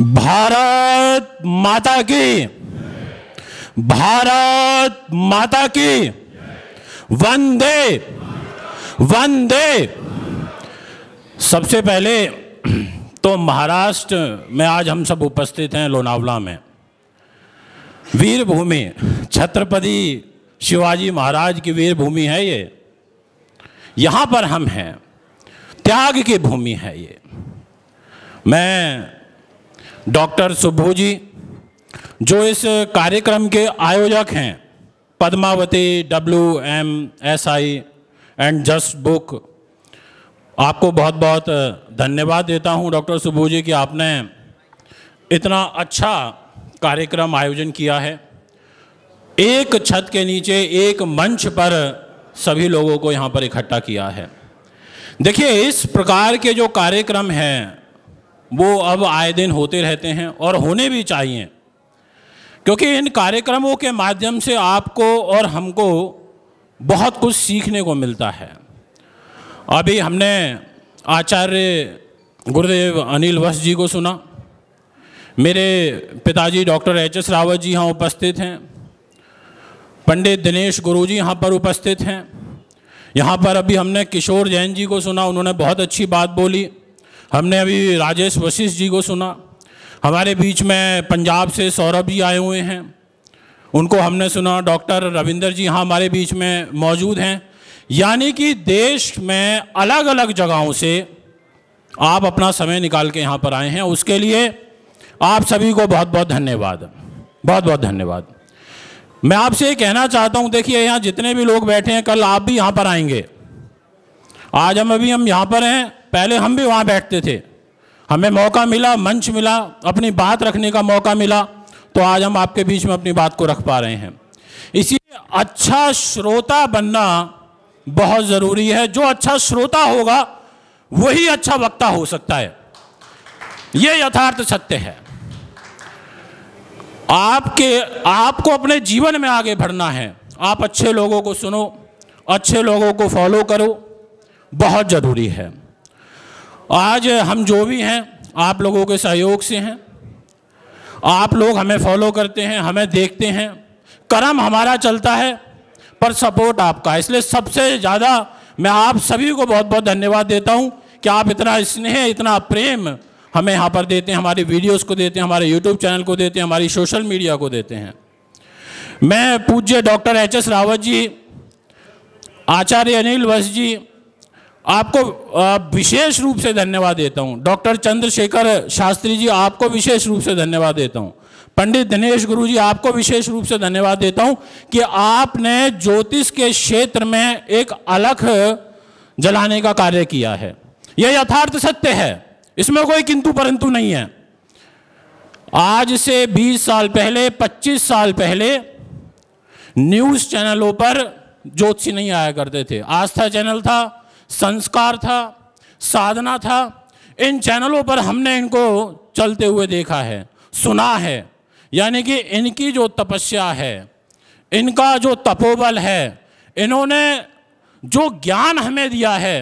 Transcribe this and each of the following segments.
भारत माता की भारत माता की वंदे वंदे सबसे पहले तो महाराष्ट्र में आज हम सब उपस्थित हैं लोनावला में वीरभूमि छत्रपति शिवाजी महाराज की वीरभूमि है ये यहाँ पर हम हैं त्याग की भूमि है ये मैं डॉक्टर सुब्भु जी जो इस कार्यक्रम के आयोजक हैं Padmavati W M S I and just book आपको बहुत बहुत धन्यवाद देता हूं डॉक्टर सुब्बू जी कि आपने इतना अच्छा कार्यक्रम आयोजन किया है एक छत के नीचे एक मंच पर सभी लोगों को यहाँ पर इकट्ठा किया है देखिए इस प्रकार के जो कार्यक्रम हैं वो अब आए दिन होते रहते हैं और होने भी चाहिए क्योंकि इन कार्यक्रमों के माध्यम से आपको और हमको बहुत कुछ सीखने को मिलता है अभी हमने आचार्य गुरुदेव अनिल वश जी को सुना मेरे पिताजी doctor H S Rawat ji यहाँ उपस्थित हैं पंडित दिनेश गुरु जी यहाँ पर उपस्थित हैं यहाँ पर अभी हमने किशोर जैन जी को सुना उन्होंने बहुत अच्छी बात बोली हमने अभी राजेश वशिष्ठ जी को सुना हमारे बीच में पंजाब से सौरभ जी आए हुए हैं उनको हमने सुना डॉक्टर रविंदर जी हाँ हमारे बीच में मौजूद हैं यानी कि देश में अलग अलग जगहों से आप अपना समय निकाल के यहाँ पर आए हैं उसके लिए आप सभी को बहुत बहुत धन्यवाद बहुत बहुत धन्यवाद मैं आपसे ये कहना चाहता हूँ देखिए यहाँ जितने भी लोग बैठे हैं कल आप भी यहाँ पर आएंगे आज हम अभी हम यहाँ पर हैं पहले हम भी वहाँ बैठते थे हमें मौका मिला मंच मिला अपनी बात रखने का मौका मिला तो आज हम आपके बीच में अपनी बात को रख पा रहे हैं इसीलिए अच्छा श्रोता बनना बहुत ज़रूरी है जो अच्छा श्रोता होगा वही अच्छा वक्ता हो सकता है ये यथार्थ सत्य है आपके आपको अपने जीवन में आगे बढ़ना है आप अच्छे लोगों को सुनो अच्छे लोगों को फॉलो करो बहुत ज़रूरी है आज हम जो भी हैं आप लोगों के सहयोग से हैं आप लोग हमें फॉलो करते हैं हमें देखते हैं कर्म हमारा चलता है पर सपोर्ट आपका इसलिए सबसे ज़्यादा मैं आप सभी को बहुत बहुत धन्यवाद देता हूँ कि आप इतना स्नेह इतना प्रेम हमें यहाँ पर देते हैं हमारे वीडियोस को देते हैं हमारे यूट्यूब चैनल को देते हैं हमारी सोशल मीडिया को देते हैं मैं पूज्य doctor H S Rawat ji Acharya Anil Vash ji आपको विशेष रूप से धन्यवाद देता हूँ डॉक्टर चंद्रशेखर शास्त्री जी आपको विशेष रूप से धन्यवाद देता हूँ पंडित दिनेश गुरु जी आपको विशेष रूप से धन्यवाद देता हूँ कि आपने ज्योतिष के क्षेत्र में एक अलख जलाने का कार्य किया है यह यथार्थ सत्य है इसमें कोई किंतु परंतु नहीं है आज से 20 साल पहले 25 साल पहले न्यूज़ चैनलों पर ज्योतिषी नहीं आया करते थे आस्था चैनल था संस्कार था साधना था इन चैनलों पर हमने इनको चलते हुए देखा है सुना है यानी कि इनकी जो तपस्या है इनका जो तपोबल है इन्होंने जो ज्ञान हमें दिया है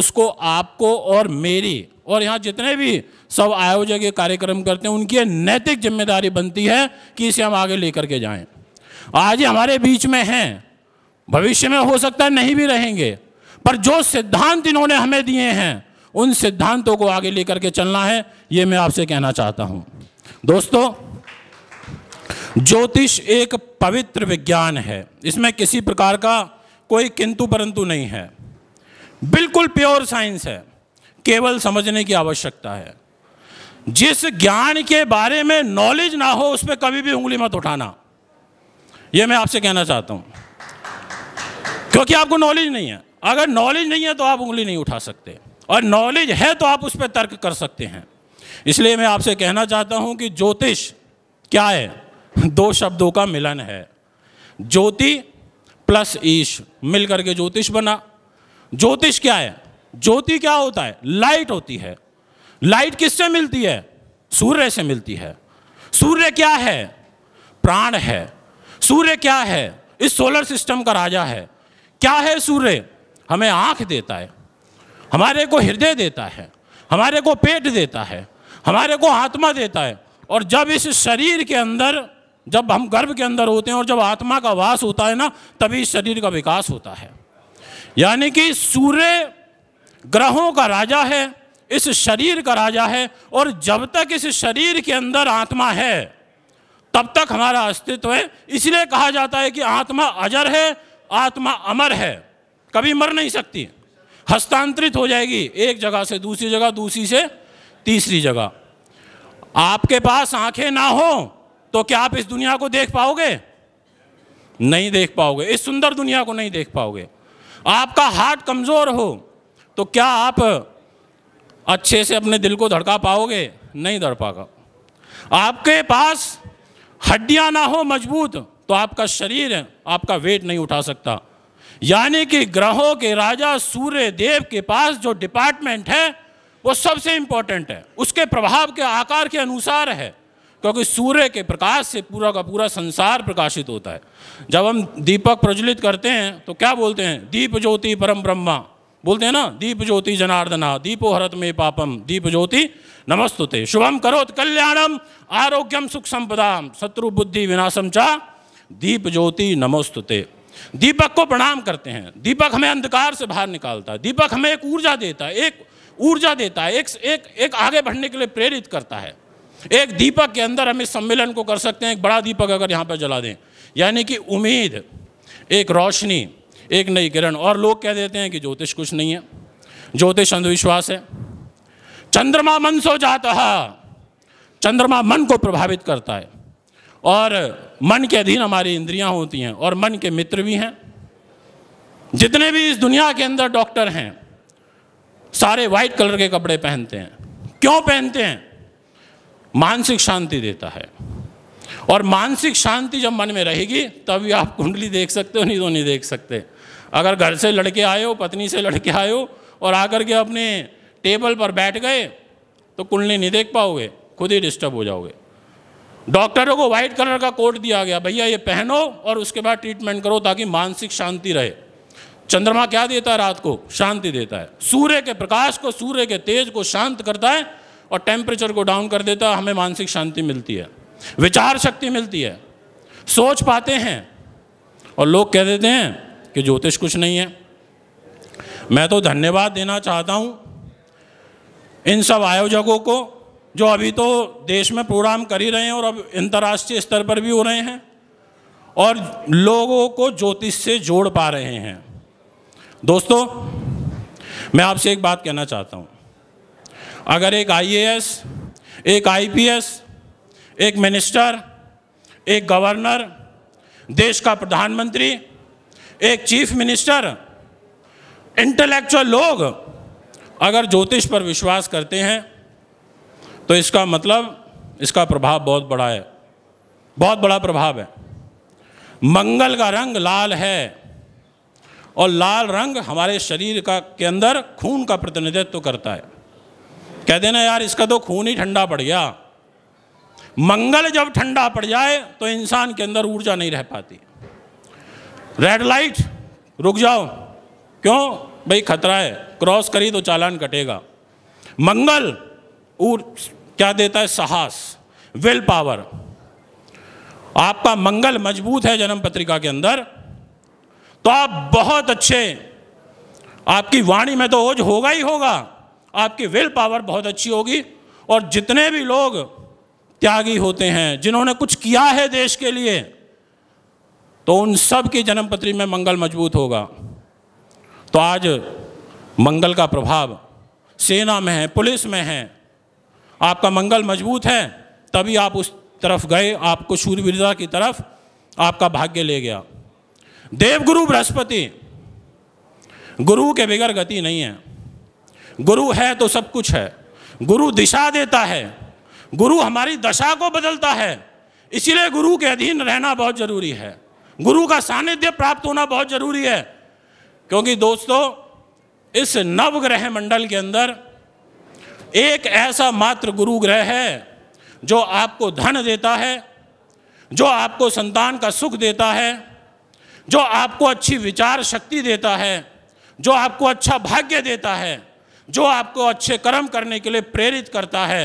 उसको आपको और मेरी और यहाँ जितने भी सब आयोजक ये कार्यक्रम करते हैं उनकी नैतिक जिम्मेदारी बनती है कि इसे हम आगे लेकर के जाएं। आज हमारे बीच में हैं भविष्य में हो सकता है नहीं भी रहेंगे पर जो सिद्धांत इन्होंने हमें दिए हैं उन सिद्धांतों को आगे लेकर के चलना है ये मैं आपसे कहना चाहता हूं दोस्तों ज्योतिष एक पवित्र विज्ञान है इसमें किसी प्रकार का कोई किंतु परंतु नहीं है बिल्कुल प्योर साइंस है केवल समझने की आवश्यकता है जिस ज्ञान के बारे में नॉलेज ना हो उस पर कभी भी उंगली मत उठाना यह मैं आपसे कहना चाहता हूं क्योंकि आपको नॉलेज नहीं है अगर नॉलेज नहीं है तो आप उंगली नहीं उठा सकते और नॉलेज है तो आप उस पर तर्क कर सकते हैं इसलिए मैं आपसे कहना चाहता हूं कि ज्योतिष क्या है दो शब्दों का मिलन है ज्योति प्लस ईश मिल करके ज्योतिष बना ज्योतिष क्या है ज्योति क्या होता है लाइट होती है लाइट किससे मिलती है सूर्य से मिलती है सूर्य क्या है प्राण है सूर्य क्या है इस सोलर सिस्टम का राजा है क्या है सूर्य हमें आँख देता है हमारे को हृदय देता है हमारे को पेट देता है हमारे को आत्मा देता है और जब इस शरीर के अंदर जब हम गर्भ के अंदर होते हैं और जब आत्मा का वास होता है ना तभी इस शरीर का विकास होता है यानी कि सूर्य ग्रहों का राजा है इस शरीर का राजा है और जब तक इस शरीर के अंदर आत्मा है तब तक हमारा अस्तित्व है इसलिए कहा जाता है कि आत्मा अजर है आत्मा अमर है कभी मर नहीं सकती हस्तांतरित हो जाएगी एक जगह से दूसरी जगह दूसरी से तीसरी जगह आपके पास आंखें ना हो तो क्या आप इस दुनिया को देख पाओगे नहीं देख पाओगे इस सुंदर दुनिया को नहीं देख पाओगे आपका हार्ट कमज़ोर हो तो क्या आप अच्छे से अपने दिल को धड़का पाओगे नहीं धड़ पागा आपके पास हड्डियां ना हो मजबूत तो आपका शरीर आपका वेट नहीं उठा सकता यानी कि ग्रहों के राजा सूर्य देव के पास जो डिपार्टमेंट है वो सबसे इम्पोर्टेंट है उसके प्रभाव के आकार के अनुसार है क्योंकि सूर्य के प्रकाश से पूरा का पूरा संसार प्रकाशित होता है जब हम दीपक प्रज्वलित करते हैं तो क्या बोलते हैं दीप ज्योति परम ब्रह्मा बोलते हैं ना दीप ज्योति जनार्दना दीपो हरत में पापम दीप ज्योति नमस्तुते शुभम करोत कल्याणम आरोग्यम सुख संपदाम शत्रु बुद्धि विनाशम चा दीप ज्योति नमोस्तुते दीपक को प्रणाम करते हैं दीपक हमें अंधकार से बाहर निकालता है दीपक हमें एक ऊर्जा देता है एक ऊर्जा देता है एक एक एक आगे बढ़ने के लिए प्रेरित करता है एक दीपक के अंदर हम इस सम्मेलन को कर सकते हैं एक बड़ा दीपक अगर यहाँ पर जला दें यानी कि उम्मीद एक रोशनी एक नई किरण और लोग कह देते हैं कि ज्योतिष कुछ नहीं है ज्योतिष अंधविश्वास है चंद्रमा मन सो जाता चंद्रमा मन को प्रभावित करता है और मन के अधीन हमारी इंद्रियां होती हैं और मन के मित्र भी हैं जितने भी इस दुनिया के अंदर डॉक्टर हैं सारे व्हाइट कलर के कपड़े पहनते हैं क्यों पहनते हैं मानसिक शांति देता है और मानसिक शांति जब मन में रहेगी तभी आप कुंडली देख सकते हो नहीं तो नहीं देख सकते अगर घर से लड़के आए हो पत्नी से लड़के आए हो और आकर के अपने टेबल पर बैठ गए तो कुंडली नहीं देख पाओगे खुद ही डिस्टर्ब हो जाओगे डॉक्टरों को व्हाइट कलर का कोट दिया गया भैया ये पहनो और उसके बाद ट्रीटमेंट करो ताकि मानसिक शांति रहे चंद्रमा क्या देता है रात को शांति देता है सूर्य के प्रकाश को सूर्य के तेज को शांत करता है और टेम्परेचर को डाउन कर देता है हमें मानसिक शांति मिलती है विचार शक्ति मिलती है सोच पाते हैं और लोग कह देते हैं कि ज्योतिष कुछ नहीं है मैं तो धन्यवाद देना चाहता हूँ इन सब आयोजकों को जो अभी तो देश में प्रोग्राम कर ही रहे हैं और अब अंतर्राष्ट्रीय स्तर पर भी हो रहे हैं और लोगों को ज्योतिष से जोड़ पा रहे हैं दोस्तों मैं आपसे एक बात कहना चाहता हूँ अगर एक आईएएस, एक आईपीएस, एक मिनिस्टर एक गवर्नर देश का प्रधानमंत्री एक चीफ मिनिस्टर इंटेलेक्चुअल लोग अगर ज्योतिष पर विश्वास करते हैं तो इसका मतलब इसका प्रभाव बहुत बड़ा है बहुत बड़ा प्रभाव है मंगल का रंग लाल है और लाल रंग हमारे शरीर का के अंदर खून का प्रतिनिधित्व तो करता है कह देना यार इसका तो खून ही ठंडा पड़ गया मंगल जब ठंडा पड़ जाए तो इंसान के अंदर ऊर्जा नहीं रह पाती रेड लाइट रुक जाओ क्यों भाई खतरा है क्रॉस करी तो चालान कटेगा मंगल क्या देता है साहस विल पावर आपका मंगल मजबूत है जन्म पत्रिका के अंदर तो आप बहुत अच्छे आपकी वाणी में तो ओज होगा ही होगा आपकी विल पावर बहुत अच्छी होगी और जितने भी लोग त्यागी होते हैं जिन्होंने कुछ किया है देश के लिए तो उन सब की जन्मपत्री में मंगल मजबूत होगा तो आज मंगल का प्रभाव सेना में है पुलिस में है आपका मंगल मजबूत है तभी आप उस तरफ गए आपको सूर्यवीरता की तरफ आपका भाग्य ले गया देवगुरु बृहस्पति गुरु के बगैर गति नहीं है गुरु है तो सब कुछ है गुरु दिशा देता है गुरु हमारी दशा को बदलता है इसीलिए गुरु के अधीन रहना बहुत ज़रूरी है गुरु का सानिध्य प्राप्त होना बहुत ज़रूरी है क्योंकि दोस्तों इस नवग्रह मंडल के अंदर एक ऐसा मात्र गुरु ग्रह है जो आपको धन देता है जो आपको संतान का सुख देता है जो आपको अच्छी विचार शक्ति देता है जो आपको अच्छा भाग्य देता है जो आपको अच्छे कर्म करने के लिए प्रेरित करता है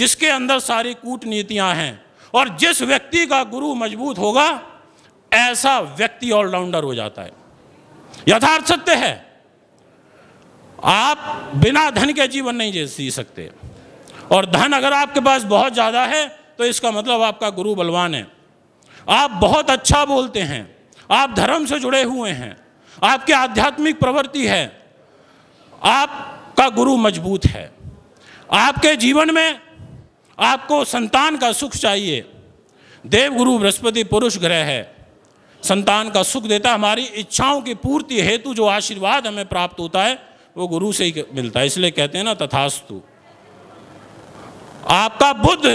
जिसके अंदर सारी कूटनीतियाँ हैं और जिस व्यक्ति का गुरु मजबूत होगा ऐसा व्यक्ति ऑलराउंडर हो जाता है यथार्थ सत्य है आप बिना धन के जीवन नहीं जी सकते और धन अगर आपके पास बहुत ज़्यादा है तो इसका मतलब आपका गुरु बलवान है आप बहुत अच्छा बोलते हैं आप धर्म से जुड़े हुए हैं आपके आध्यात्मिक प्रवृत्ति है आपका गुरु मजबूत है आपके जीवन में आपको संतान का सुख चाहिए देव गुरु बृहस्पति पुरुष ग्रह है संतान का सुख देता हमारी इच्छाओं की पूर्ति हेतु जो आशीर्वाद हमें प्राप्त होता है वो गुरु से ही मिलता है इसलिए कहते हैं ना तथास्तु आपका बुद्ध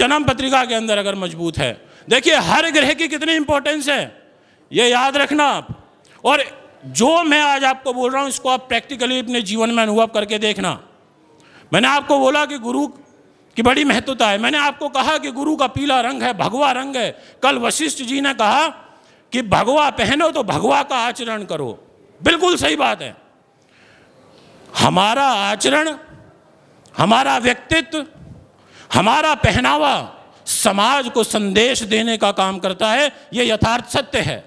जन्म पत्रिका के अंदर अगर मजबूत है देखिए हर ग्रह की कितनी इंपॉर्टेंस है ये याद रखना आप और जो मैं आज आपको बोल रहा हूं इसको आप प्रैक्टिकली अपने जीवन में अनुभव करके देखना मैंने आपको बोला कि गुरु की बड़ी महत्वता है मैंने आपको कहा कि गुरु का पीला रंग है भगवा रंग है कल वशिष्ठ जी ने कहा कि भगवा पहनो तो भगवा का आचरण करो बिल्कुल सही बात है हमारा आचरण हमारा व्यक्तित्व हमारा पहनावा समाज को संदेश देने का काम करता है यह यथार्थ सत्य है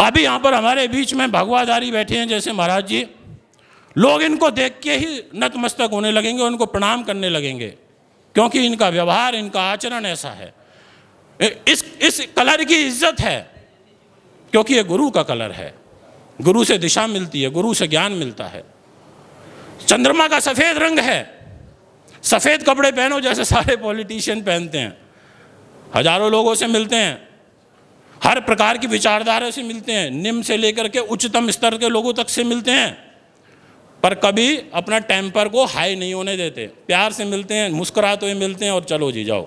अभी यहाँ पर हमारे बीच में भगवाधारी बैठे हैं जैसे महाराज जी लोग इनको देख के ही नतमस्तक होने लगेंगे उनको प्रणाम करने लगेंगे क्योंकि इनका व्यवहार इनका आचरण ऐसा है इस इस कलर की इज्जत है क्योंकि ये गुरु का कलर है गुरु से दिशा मिलती है गुरु से ज्ञान मिलता है चंद्रमा का सफ़ेद रंग है सफ़ेद कपड़े पहनो जैसे सारे पॉलिटिशियन पहनते हैं हजारों लोगों से मिलते हैं हर प्रकार की विचारधारा से मिलते हैं निम्न से लेकर के उच्चतम स्तर के लोगों तक से मिलते हैं पर कभी अपना टेम्पर को हाई नहीं होने देते प्यार से मिलते हैं मुस्कुराते हुए मिलते हैं और चलो जी जाओ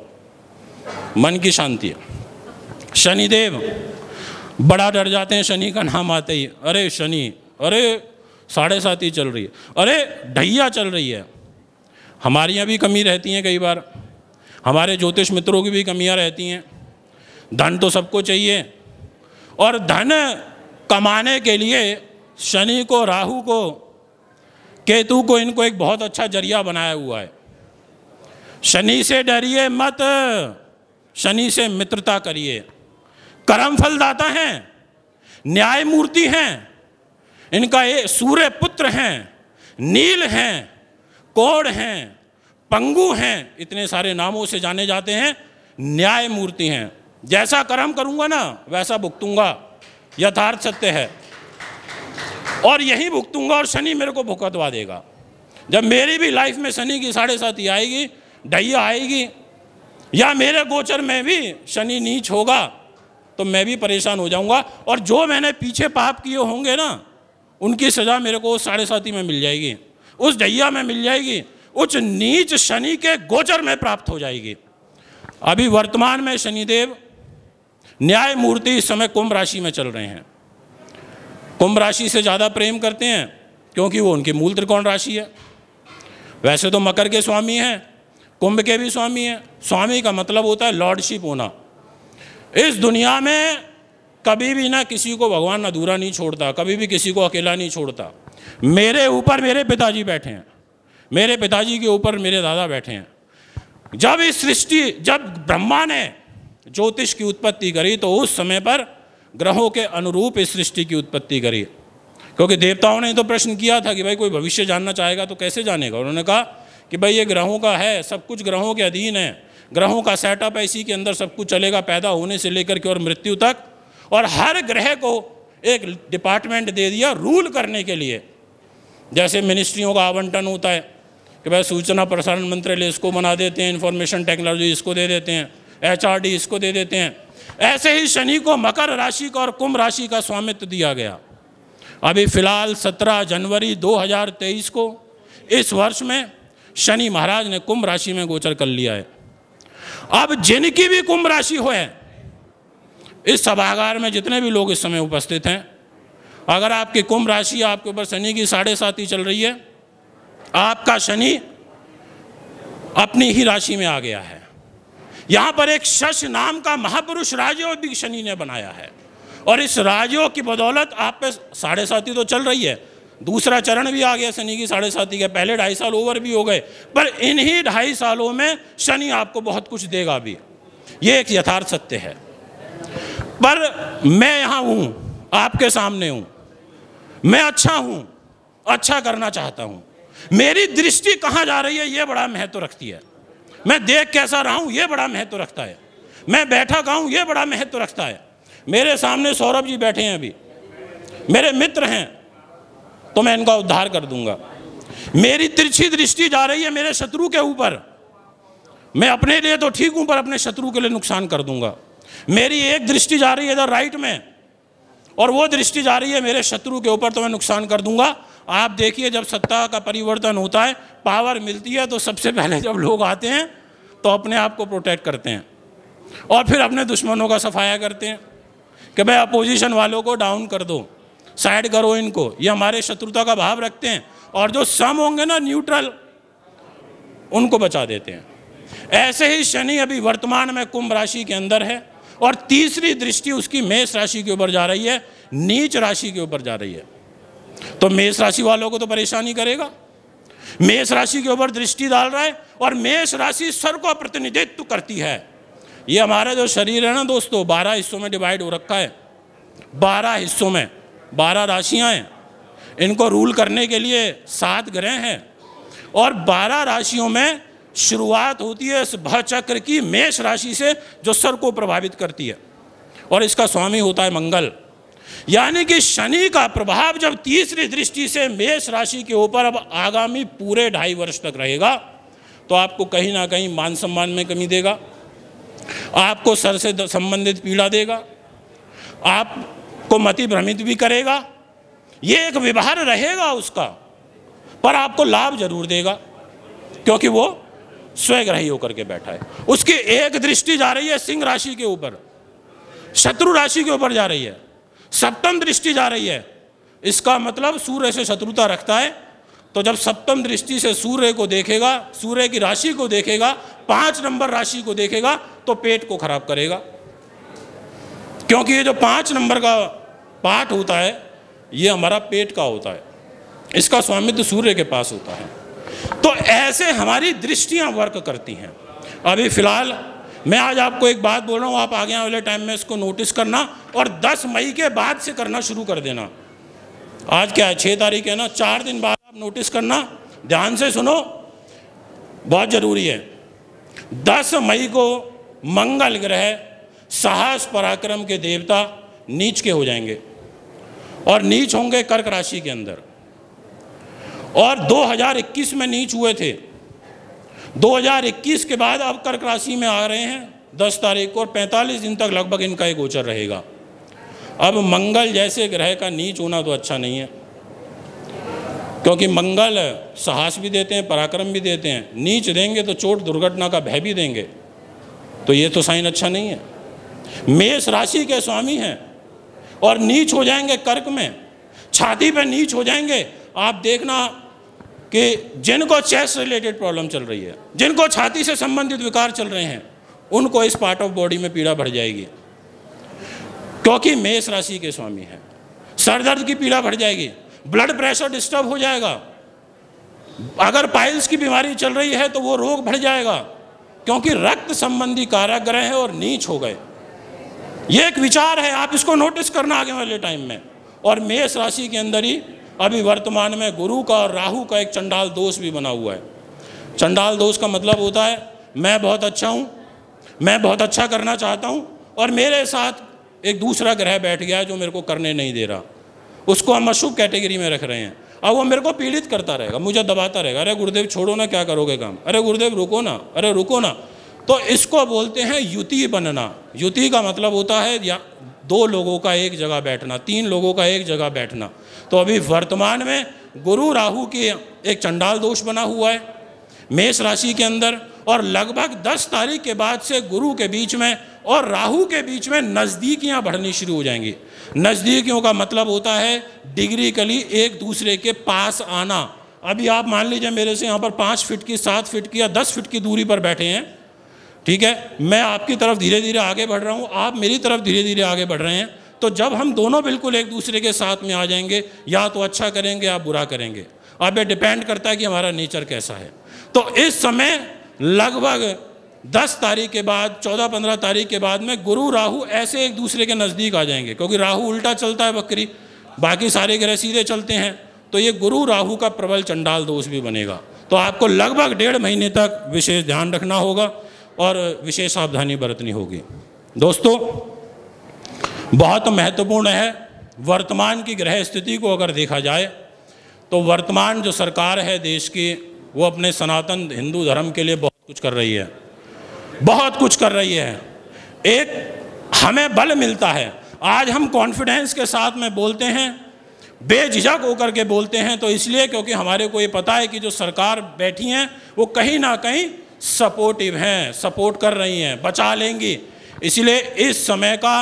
मन की शांति शनिदेव बड़ा डर जाते हैं शनि का नाम आते ही अरे शनि अरे साढ़े सात ही चल रही है अरे ढैया चल रही है हमारे यहाँ भी कमी रहती हैं कई बार हमारे ज्योतिष मित्रों की भी कमियाँ रहती हैं धन तो सबको चाहिए और धन कमाने के लिए शनि को राहु को केतु को इनको एक बहुत अच्छा जरिया बनाया हुआ है शनि से डरिए मत शनि से मित्रता करिए कर्म फलदाता हैं न्याय मूर्ति हैं इनका ये सूर्य पुत्र हैं नील हैं कोड़ हैं पंगु हैं इतने सारे नामों से जाने जाते हैं न्याय मूर्ति हैं जैसा कर्म करूंगा ना वैसा भुगतूंगा यथार्थ सत्य है और यही भुगतूंगा और शनि मेरे को भुगतवा देगा जब मेरी भी लाइफ में शनि की साढ़े साथी आएगी ढैया आएगी या मेरे गोचर में भी शनि नीच होगा तो मैं भी परेशान हो जाऊंगा और जो मैंने पीछे पाप किए होंगे ना उनकी सज़ा मेरे को उस साढ़े साथी में मिल जाएगी उस दैया में मिल जाएगी उच्च नीच शनि के गोचर में प्राप्त हो जाएगी अभी वर्तमान में शनिदेव न्याय मूर्ति इस समय कुंभ राशि में चल रहे हैं कुंभ राशि से ज़्यादा प्रेम करते हैं क्योंकि वो उनकी मूल त्रिकोण राशि है वैसे तो मकर के स्वामी हैं कुंभ के भी स्वामी हैं स्वामी का मतलब होता है लॉर्डशिप होना इस दुनिया में कभी भी ना किसी को भगवान अधूरा नहीं छोड़ता कभी भी किसी को अकेला नहीं छोड़ता मेरे ऊपर मेरे पिताजी बैठे हैं मेरे पिताजी के ऊपर मेरे दादा बैठे हैं जब इस सृष्टि जब ब्रह्मा ने ज्योतिष की उत्पत्ति करी तो उस समय पर ग्रहों के अनुरूप इस सृष्टि की उत्पत्ति करी क्योंकि देवताओं ने तो प्रश्न किया था कि भाई कोई भविष्य जानना चाहेगा तो कैसे जानेगा उन्होंने कहा कि भाई ये ग्रहों का है सब कुछ ग्रहों के अधीन है ग्रहों का सेटअप है इसी के अंदर सब कुछ चलेगा पैदा होने से लेकर के और मृत्यु तक और हर ग्रह को एक डिपार्टमेंट दे दिया रूल करने के लिए जैसे मिनिस्ट्रियों का आवंटन होता है कि भाई सूचना प्रसारण मंत्रालय इसको बना देते हैं इन्फॉर्मेशन टेक्नोलॉजी इसको दे देते हैं एचआरडी इसको दे देते हैं ऐसे ही शनि को मकर राशि का और कुंभ राशि का स्वामित्व दिया गया अभी फिलहाल 17 जनवरी 2023 को इस वर्ष में शनि महाराज ने कुंभ राशि में गोचर कर लिया है अब जिनकी भी कुंभ राशि हो इस सभागार में जितने भी लोग इस समय उपस्थित हैं अगर आपकी कुंभ राशि आपके ऊपर शनि की साढ़े सात ही चल रही है आपका शनि अपनी ही राशि में आ गया है यहां पर एक शश नाम का महापुरुष राजयोग भी शनि ने बनाया है और इस राजयोग की बदौलत आप पे साढ़े सात ही तो चल रही है दूसरा चरण भी आ गया शनि की साढ़े साथी का पहले ढाई साल ओवर भी हो गए पर इन्हीं ढाई सालों में शनि आपको बहुत कुछ देगा भी ये एक यथार्थ सत्य है पर मैं यहाँ हूँ आपके सामने हूँ मैं अच्छा हूँ अच्छा करना चाहता हूँ मेरी दृष्टि कहाँ जा रही है ये बड़ा महत्व तो रखती है मैं देख कैसा रहा हूँ ये बड़ा महत्व तो रखता है मैं बैठा कहाँ हूँ ये बड़ा महत्व तो रखता है मेरे सामने सौरभ जी बैठे हैं अभी मेरे मित्र हैं तो मैं इनका उद्धार कर दूंगा मेरी तिरछी दृष्टि जा रही है मेरे शत्रु के ऊपर मैं अपने लिए तो ठीक हूं पर अपने शत्रु के लिए नुकसान कर दूंगा मेरी एक दृष्टि जा रही है इधर राइट में और वो दृष्टि जा रही है मेरे शत्रु के ऊपर तो मैं नुकसान कर दूंगा आप देखिए जब सत्ता का परिवर्तन होता है पावर मिलती है तो सबसे पहले जब लोग आते हैं तो अपने आप को प्रोटेक्ट करते हैं और फिर अपने दुश्मनों का सफाया करते हैं कि भाई अपोजिशन वालों को डाउन कर दो साइड करो इनको ये हमारे शत्रुता का भाव रखते हैं और जो सम होंगे ना न्यूट्रल उनको बचा देते हैं ऐसे ही शनि अभी वर्तमान में कुंभ राशि के अंदर है और तीसरी दृष्टि उसकी मेष राशि के ऊपर जा रही है नीच राशि के ऊपर जा रही है तो मेष राशि वालों को तो परेशानी करेगा मेष राशि के ऊपर दृष्टि डाल रहा है और मेष राशि सर का प्रतिनिधित्व करती है ये हमारा जो शरीर है ना दोस्तों बारह हिस्सों में डिवाइड हो रखा है बारह हिस्सों में बारह राशियाँ हैं इनको रूल करने के लिए सात ग्रह हैं और बारह राशियों में शुरुआत होती है इस भय चक्र की मेष राशि से जो सर को प्रभावित करती है और इसका स्वामी होता है मंगल यानी कि शनि का प्रभाव जब तीसरी दृष्टि से मेष राशि के ऊपर अब आगामी पूरे ढाई वर्ष तक रहेगा तो आपको कहीं ना कहीं मान सम्मान में कमी देगा आपको सर से संबंधित पीड़ा देगा आप को मति भ्रमित भी करेगा ये एक व्यवहार रहेगा उसका पर आपको लाभ जरूर देगा क्योंकि वो स्वग्रही होकर के बैठा है उसकी एक दृष्टि जा रही है सिंह राशि के ऊपर शत्रु राशि के ऊपर जा रही है सप्तम दृष्टि जा रही है इसका मतलब सूर्य से शत्रुता रखता है तो जब सप्तम दृष्टि से सूर्य को देखेगा सूर्य की राशि को देखेगा पांच नंबर राशि को देखेगा तो पेट को खराब करेगा क्योंकि ये जो पांच नंबर का पाठ होता है ये हमारा पेट का होता है इसका स्वामित्व सूर्य के पास होता है तो ऐसे हमारी दृष्टियां वर्क करती हैं अभी फ़िलहाल मैं आज आपको एक बात बोल रहा हूँ आप आगे वाले टाइम में इसको नोटिस करना और 10 मई के बाद से करना शुरू कर देना आज क्या है छः तारीख है ना चार दिन बाद आप नोटिस करना ध्यान से सुनो बहुत ज़रूरी है 10 मई को मंगल ग्रह साहस पराक्रम के देवता नीच के हो जाएंगे और नीच होंगे कर्क राशि के अंदर और 2021 में नीच हुए थे 2021 के बाद अब कर्क राशि में आ रहे हैं 10 तारीख को और 45 दिन तक लगभग इनका एक गोचर रहेगा अब मंगल जैसे ग्रह का नीच होना तो अच्छा नहीं है क्योंकि मंगल साहस भी देते हैं पराक्रम भी देते हैं नीच देंगे तो चोट दुर्घटना का भय भी देंगे तो ये तो साइन अच्छा नहीं है मेष राशि के स्वामी हैं और नीच हो जाएंगे कर्क में छाती पे नीच हो जाएंगे आप देखना कि जिनको चेस्ट रिलेटेड प्रॉब्लम चल रही है जिनको छाती से संबंधित विकार चल रहे हैं उनको इस पार्ट ऑफ बॉडी में पीड़ा भर जाएगी क्योंकि मेष राशि के स्वामी हैं सर दर्द की पीड़ा बढ़ जाएगी ब्लड प्रेशर डिस्टर्ब हो जाएगा अगर पाइल्स की बीमारी चल रही है तो वो रोग बढ़ जाएगा क्योंकि रक्त संबंधी कारक ग्रह हैं और नीच हो गए ये एक विचार है आप इसको नोटिस करना आगे वाले टाइम में और मेष राशि के अंदर ही अभी वर्तमान में गुरु का और राहु का एक चंडाल दोष भी बना हुआ है चंडाल दोष का मतलब होता है मैं बहुत अच्छा हूँ मैं बहुत अच्छा करना चाहता हूँ और मेरे साथ एक दूसरा ग्रह बैठ गया है जो मेरे को करने नहीं दे रहा उसको हम अशुभ कैटेगरी में रख रहे हैं अब वो मेरे को पीड़ित करता रहेगा मुझे दबाता रहेगा अरे गुरुदेव छोड़ो ना क्या करोगे काम अरे गुरुदेव रुको ना अरे रुको ना तो इसको बोलते हैं युति बनना युति का मतलब होता है या दो लोगों का एक जगह बैठना तीन लोगों का एक जगह बैठना तो अभी वर्तमान में गुरु राहु के एक चंडाल दोष बना हुआ है मेष राशि के अंदर और लगभग 10 तारीख के बाद से गुरु के बीच में और राहु के बीच में नज़दीकियाँ बढ़नी शुरू हो जाएंगी नज़दीकियों का मतलब होता है डिग्री कली एक दूसरे के पास आना अभी आप मान लीजिए मेरे से यहाँ पर पाँच फिट की सात फिट की या दस फिट की दूरी पर बैठे हैं ठीक है मैं आपकी तरफ धीरे धीरे आगे बढ़ रहा हूँ आप मेरी तरफ धीरे धीरे आगे बढ़ रहे हैं तो जब हम दोनों बिल्कुल एक दूसरे के साथ में आ जाएंगे या तो अच्छा करेंगे या बुरा करेंगे अब ये डिपेंड करता है कि हमारा नेचर कैसा है तो इस समय लगभग दस तारीख के बाद चौदह पंद्रह तारीख के बाद में गुरु राहु ऐसे एक दूसरे के नज़दीक आ जाएंगे क्योंकि राहु उल्टा चलता है बकरी बाकी सारे ग्रह सीधे चलते हैं तो ये गुरु राहु का प्रबल चंडाल दोष भी बनेगा तो आपको लगभग डेढ़ महीने तक विशेष ध्यान रखना होगा और विशेष सावधानी बरतनी होगी दोस्तों बहुत महत्वपूर्ण है वर्तमान की ग्रह स्थिति को अगर देखा जाए तो वर्तमान जो सरकार है देश की वो अपने सनातन हिंदू धर्म के लिए बहुत कुछ कर रही है बहुत कुछ कर रही है एक हमें बल मिलता है आज हम कॉन्फिडेंस के साथ में बोलते हैं बेझिझक होकर के बोलते हैं तो इसलिए क्योंकि हमारे को ये पता है कि जो सरकार बैठी हैं वो कहीं ना कहीं सपोर्टिव हैं सपोर्ट कर रही हैं बचा लेंगी इसलिए इस समय का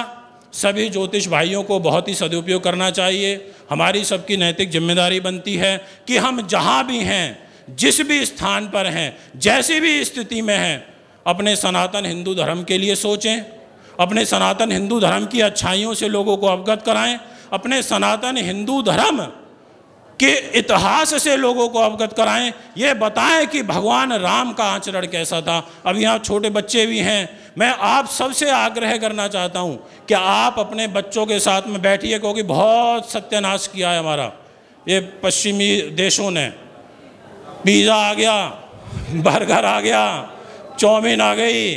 सभी ज्योतिष भाइयों को बहुत ही सदुपयोग करना चाहिए हमारी सबकी नैतिक जिम्मेदारी बनती है कि हम जहाँ भी हैं जिस भी स्थान पर हैं जैसी भी स्थिति में हैं अपने सनातन हिंदू धर्म के लिए सोचें अपने सनातन हिंदू धर्म की अच्छाइयों से लोगों को अवगत कराएं अपने सनातन हिंदू धर्म कि इतिहास से लोगों को अवगत कराएं ये बताएं कि भगवान राम का आचरण कैसा था अब यहाँ छोटे बच्चे भी हैं मैं आप सबसे आग्रह करना चाहता हूँ कि आप अपने बच्चों के साथ में बैठिए क्योंकि बहुत सत्यानाश किया है हमारा ये पश्चिमी देशों ने पिज़्ज़ा आ गया बर्गर आ गया चौमिन आ गई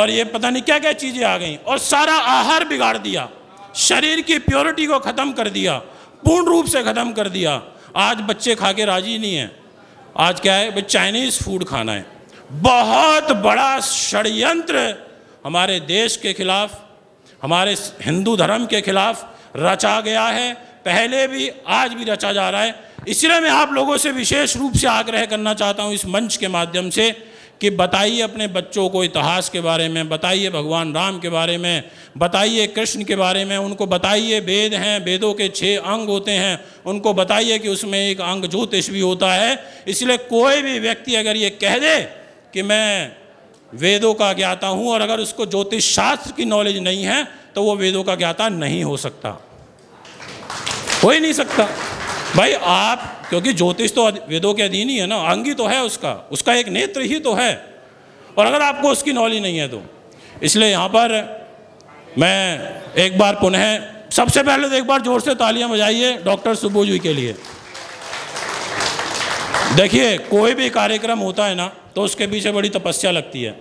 और ये पता नहीं क्या क्या चीज़ें आ गई और सारा आहार बिगाड़ दिया शरीर की प्योरिटी को ख़त्म कर दिया पूर्ण रूप से ख़त्म कर दिया आज बच्चे खा के राजी नहीं है आज क्या है भाई चाइनीज़ फूड खाना है बहुत बड़ा षडयंत्र हमारे देश के खिलाफ हमारे हिंदू धर्म के खिलाफ रचा गया है पहले भी आज भी रचा जा रहा है इसलिए मैं आप लोगों से विशेष रूप से आग्रह करना चाहता हूँ इस मंच के माध्यम से कि बताइए अपने बच्चों को इतिहास के बारे में बताइए भगवान राम के बारे में बताइए कृष्ण के बारे में उनको बताइए वेद हैं वेदों के छः अंग होते हैं उनको बताइए कि उसमें एक अंग ज्योतिष भी होता है इसलिए कोई भी व्यक्ति अगर ये कह दे कि मैं वेदों का ज्ञाता हूँ और अगर उसको ज्योतिष शास्त्र की नॉलेज नहीं है तो वो वेदों का ज्ञाता नहीं हो सकता हो ही नहीं सकता भाई आप क्योंकि ज्योतिष तो वेदों के अधीन ही है ना अंगी तो है उसका उसका एक नेत्र ही तो है और अगर आपको उसकी नॉलेज नहीं है तो इसलिए यहाँ पर मैं एक बार पुनः सबसे पहले तो एक बार जोर से तालियां बजाइए डॉक्टर जी के लिए देखिए कोई भी कार्यक्रम होता है ना तो उसके पीछे बड़ी तपस्या लगती है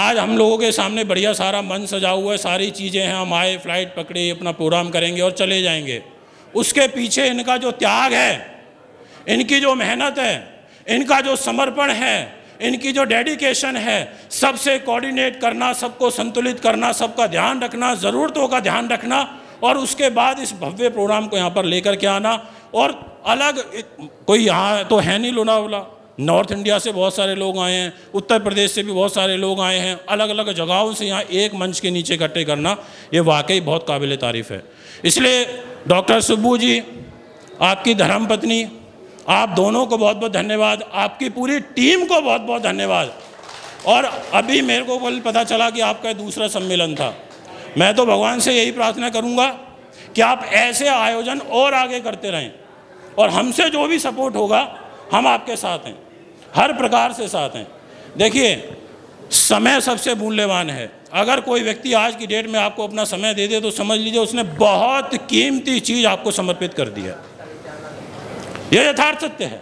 आज हम लोगों के सामने बढ़िया सारा मन सजा हुआ है सारी चीज़ें हैं हम आए फ्लाइट पकड़े अपना प्रोग्राम करेंगे और चले जाएंगे उसके पीछे इनका जो त्याग है इनकी जो मेहनत है इनका जो समर्पण है इनकी जो डेडिकेशन है सबसे कोऑर्डिनेट करना सबको संतुलित करना सबका ध्यान रखना ज़रूरतों का ध्यान रखना और उसके बाद इस भव्य प्रोग्राम को यहाँ पर लेकर के आना और अलग कोई यहाँ तो है नहीं लोनावला नॉर्थ इंडिया से बहुत सारे लोग आए हैं उत्तर प्रदेश से भी बहुत सारे लोग आए हैं अलग अलग जगहों से यहाँ एक मंच के नीचे इकट्ठे करना ये वाकई बहुत काबिल तारीफ़ है इसलिए डॉक्टर सुब्बू जी आपकी धर्मपत्नी आप दोनों को बहुत बहुत धन्यवाद आपकी पूरी टीम को बहुत बहुत धन्यवाद और अभी मेरे को कल पता चला कि आपका दूसरा सम्मेलन था मैं तो भगवान से यही प्रार्थना करूंगा कि आप ऐसे आयोजन और आगे करते रहें और हमसे जो भी सपोर्ट होगा हम आपके साथ हैं हर प्रकार से साथ हैं देखिए समय सबसे मूल्यवान है अगर कोई व्यक्ति आज की डेट में आपको अपना समय दे दे तो समझ लीजिए उसने बहुत कीमती चीज़ आपको समर्पित कर दी है यह यथार्थ सत्य है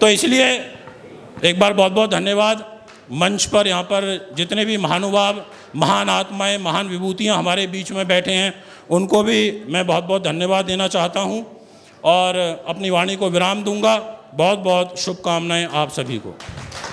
तो इसलिए एक बार बहुत बहुत धन्यवाद मंच पर यहाँ पर जितने भी महानुभाव महान आत्माएं महान विभूतियाँ हमारे बीच में बैठे हैं उनको भी मैं बहुत बहुत धन्यवाद देना चाहता हूँ और अपनी वाणी को विराम दूंगा बहुत बहुत शुभकामनाएं आप सभी को